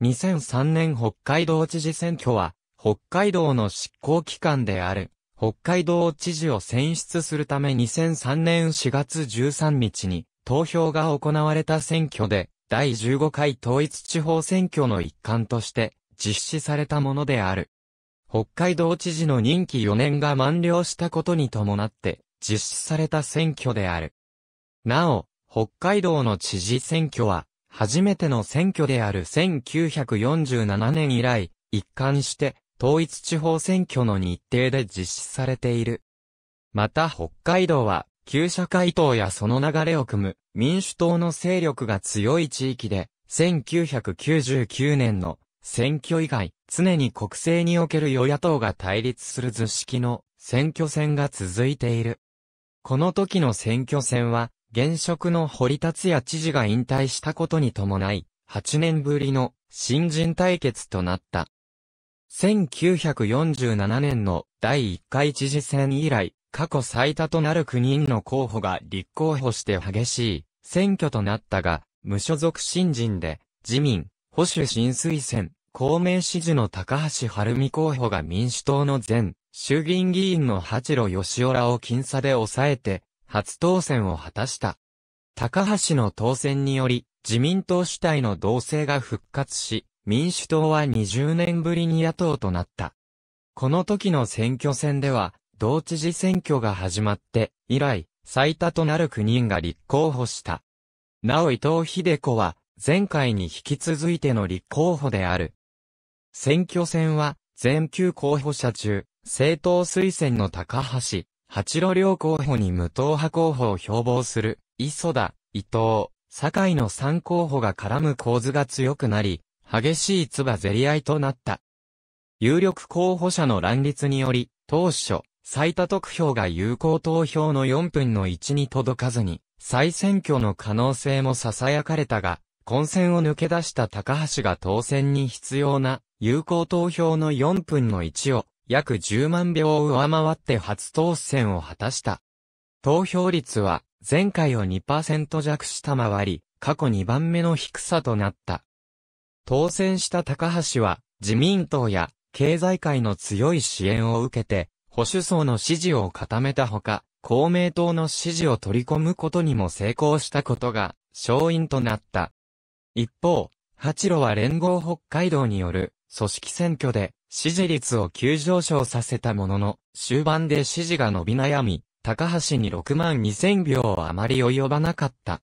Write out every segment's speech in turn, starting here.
2003年北海道知事選挙は、北海道の執行機関である、北海道知事を選出するため2003年4月13日に、投票が行われた選挙で、第15回統一地方選挙の一環として、実施されたものである。北海道知事の任期4年が満了したことに伴って、実施された選挙である。なお、北海道の知事選挙は、初めての選挙である1947年以来、一貫して統一地方選挙の日程で実施されている。また北海道は、旧社会党やその流れを組む民主党の勢力が強い地域で、1999年の選挙以外、常に国政における与野党が対立する図式の選挙戦が続いている。この時の選挙戦は、現職の堀達也知事が引退したことに伴い、8年ぶりの新人対決となった。1947年の第1回知事選以来、過去最多となる9人の候補が立候補して激しい選挙となったが、無所属新人で、自民、保守新推薦、公明支持の高橋晴美候補が民主党の前、衆議院議員の八路義雄らを僅差で抑えて、初当選を果たした。高橋の当選により、自民党主体の同性が復活し、民主党は20年ぶりに野党となった。この時の選挙戦では、同知事選挙が始まって、以来、最多となる9人が立候補した。なお伊藤秀子は、前回に引き続いての立候補である。選挙戦は、全9候補者中、政党推薦の高橋、八路両候補に無党派候補を標榜する、磯田、伊藤、堺の三候補が絡む構図が強くなり、激しい唾競り合いとなった。有力候補者の乱立により、当初、最多得票が有効投票の4分の1に届かずに、再選挙の可能性も囁かれたが、混戦を抜け出した高橋が当選に必要な有効投票の4分の1を約10万票を上回って初当選を果たした。投票率は前回を2%弱下回り、過去2番目の低さとなった。当選した高橋は自民党や経済界の強い支援を受けて、保守層の支持を固めたほか、公明党の支持を取り込むことにも成功したことが、勝因となった。一方、八路は連合北海道による組織選挙で支持率を急上昇させたものの、終盤で支持が伸び悩み、高橋に6万2000票あまり及ばなかった。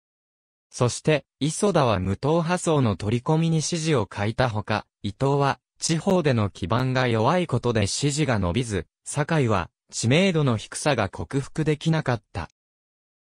そして、磯田は無党派層の取り込みに支持を書いたほか、伊藤は、地方での基盤が弱いことで支持が伸びず、酒井は、知名度の低さが克服できなかった。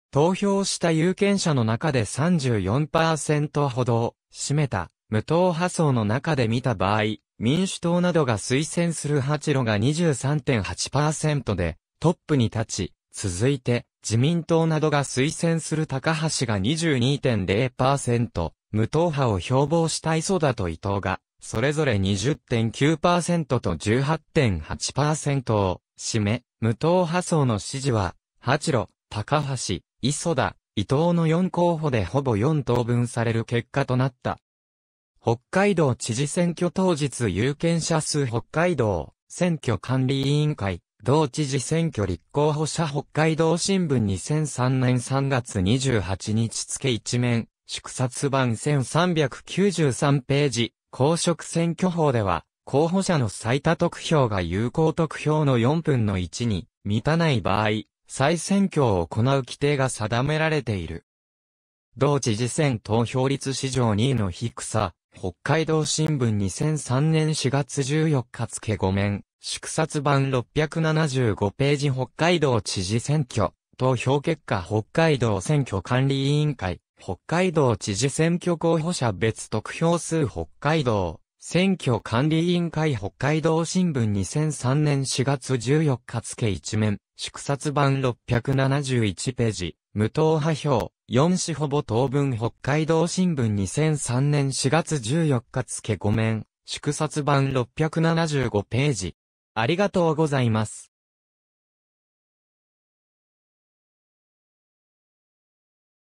投票した有権者の中で34%ほどを占めた無党派層の中で見た場合、民主党などが推薦する八路が23.8%でトップに立ち、続いて自民党などが推薦する高橋が22.0%、無党派を標榜した磯田と伊藤が、それぞれ20.9%と18.8%を占め、無党派層の支持は、八路、高橋、磯田、伊藤の4候補でほぼ4等分される結果となった。北海道知事選挙当日有権者数北海道選挙管理委員会同知事選挙立候補者北海道新聞2003年3月28日付一面祝冊版1393ページ公職選挙法では候補者の最多得票が有効得票の4分の1に満たない場合再選挙を行う規定が定められている。同知事選投票率史上2位の低さ、北海道新聞2003年4月14日付5面、祝殺版675ページ北海道知事選挙、投票結果北海道選挙管理委員会、北海道知事選挙候補者別得票数北海道、選挙管理委員会北海道新聞2003年4月14日付1面、祝刷版671ページ、無党派表、4紙ほぼ当分北海道新聞2003年4月14日付めん、祝刷版675ページ。ありがとうございます。